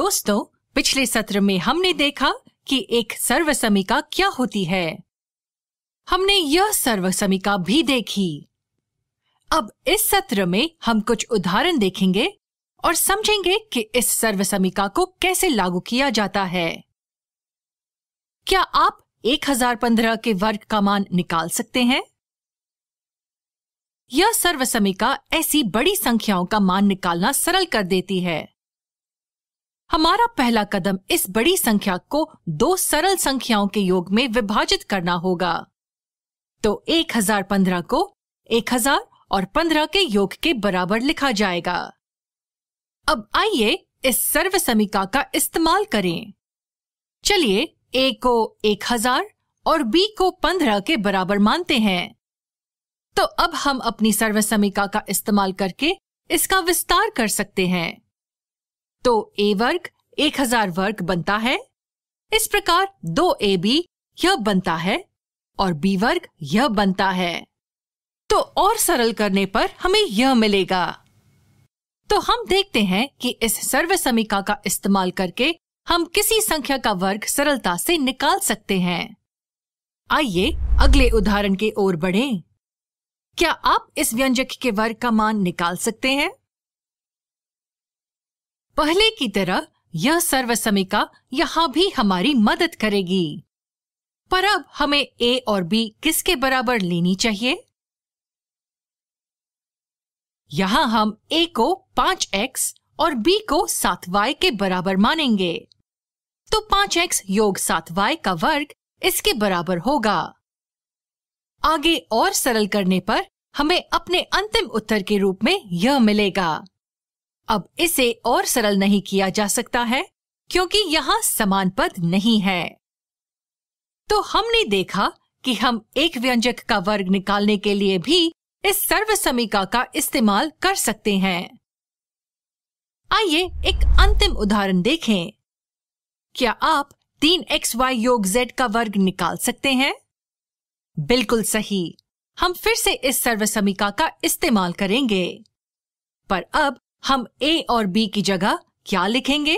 दोस्तों पिछले सत्र में हमने देखा कि एक सर्वसमिका क्या होती है हमने यह सर्वसमिका भी देखी अब इस सत्र में हम कुछ उदाहरण देखेंगे और समझेंगे कि इस सर्वसमिका को कैसे लागू किया जाता है क्या आप 1015 के वर्ग का मान निकाल सकते हैं यह सर्वसमिका ऐसी बड़ी संख्याओं का मान निकालना सरल कर देती है हमारा पहला कदम इस बड़ी संख्या को दो सरल संख्याओं के योग में विभाजित करना होगा तो 1015 को 1000 और 15 के योग के बराबर लिखा जाएगा अब आइए इस सर्व समीका का इस्तेमाल करें चलिए ए को 1000 और बी को 15 के बराबर मानते हैं तो अब हम अपनी सर्व समीका का इस्तेमाल करके इसका विस्तार कर सकते हैं तो ए वर्ग एक हजार वर्ग बनता है इस प्रकार दो ए बी यह बनता है और बी वर्ग यह बनता है तो और सरल करने पर हमें यह मिलेगा तो हम देखते हैं कि इस सर्व समीका का इस्तेमाल करके हम किसी संख्या का वर्ग सरलता से निकाल सकते हैं आइए अगले उदाहरण के ओर बढ़ें। क्या आप इस व्यंजक के वर्ग का मान निकाल सकते हैं पहले की तरह यह सर्व समीका यहाँ भी हमारी मदद करेगी पर अब हमें ए और बी किसके बराबर लेनी चाहिए यहाँ हम ए को पांच एक्स और बी को सात वाई के बराबर मानेंगे तो पांच एक्स योग सात वाई का वर्ग इसके बराबर होगा आगे और सरल करने पर हमें अपने अंतिम उत्तर के रूप में यह मिलेगा अब इसे और सरल नहीं किया जा सकता है क्योंकि यहाँ समान पद नहीं है तो हमने देखा कि हम एक व्यंजक का वर्ग निकालने के लिए भी इस सर्व समीका का इस्तेमाल कर सकते हैं आइए एक अंतिम उदाहरण देखें क्या आप तीन एक्स वाई योग जेड का वर्ग निकाल सकते हैं बिल्कुल सही हम फिर से इस सर्वसमीका का इस्तेमाल करेंगे पर अब हम ए और बी की जगह क्या लिखेंगे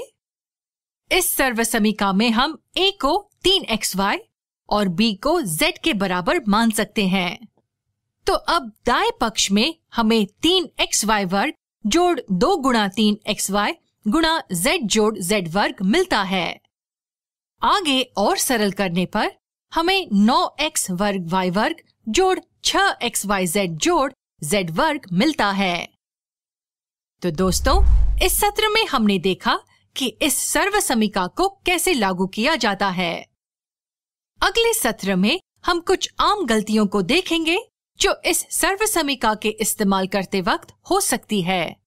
इस सर्वसमिका में हम ए को तीन एक्स वाई और बी को जेड के बराबर मान सकते हैं तो अब दाएं पक्ष में हमें तीन एक्स वाई वर्ग जोड़ दो गुणा तीन एक्स वाई गुणा जेड जोड़ जेड वर्ग मिलता है आगे और सरल करने पर हमें नौ एक्स वर्ग वाई वर्ग जोड़ छ एक्स वाई जेड जोड़ जेड वर्ग मिलता है तो दोस्तों इस सत्र में हमने देखा कि इस सर्व समीका को कैसे लागू किया जाता है अगले सत्र में हम कुछ आम गलतियों को देखेंगे जो इस सर्व समीका के इस्तेमाल करते वक्त हो सकती है